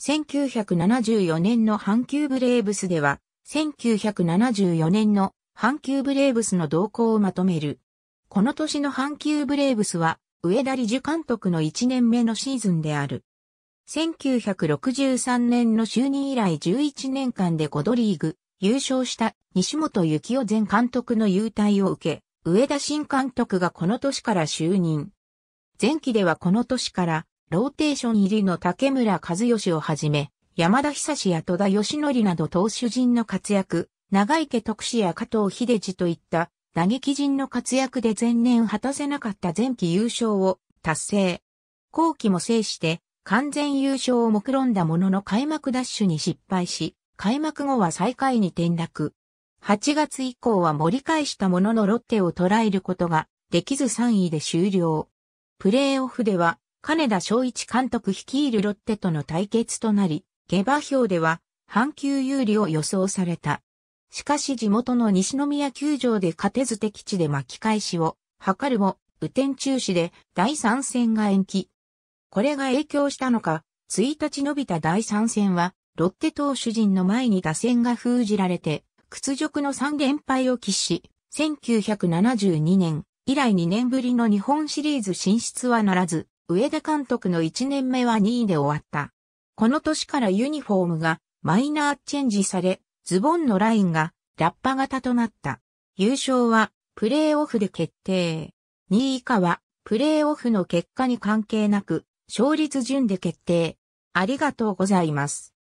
1974年の阪急ブレーブスでは、1974年の阪急ブレーブスの動向をまとめる。この年の阪急ブレーブスは、上田理事監督の1年目のシーズンである。1963年の就任以来11年間で5ドリーグ、優勝した西本幸雄前監督の優待を受け、上田新監督がこの年から就任。前期ではこの年からローテーション入りの竹村和義をはじめ、山田久志や戸田義則など投手陣の活躍、長池徳志や加藤秀治といった打撃陣の活躍で前年果たせなかった前期優勝を達成。後期も制して完全優勝を目論んだものの開幕ダッシュに失敗し、開幕後は最下位に転落。8月以降は盛り返したもののロッテを捉えることができず3位で終了。プレーオフでは金田昭一監督率いるロッテとの対決となり、下馬評では阪急有利を予想された。しかし地元の西宮球場で勝てず敵地で巻き返しを図るも、雨天中止で第3戦が延期。これが影響したのか、1日伸びた第3戦は、ロッテ投手陣の前に打線が封じられて、屈辱の3連敗を喫し、1972年以来2年ぶりの日本シリーズ進出はならず、上田監督の1年目は2位で終わった。この年からユニフォームがマイナーチェンジされ、ズボンのラインがラッパ型となった。優勝はプレーオフで決定。2位以下はプレーオフの結果に関係なく、勝率順で決定。ありがとうございます。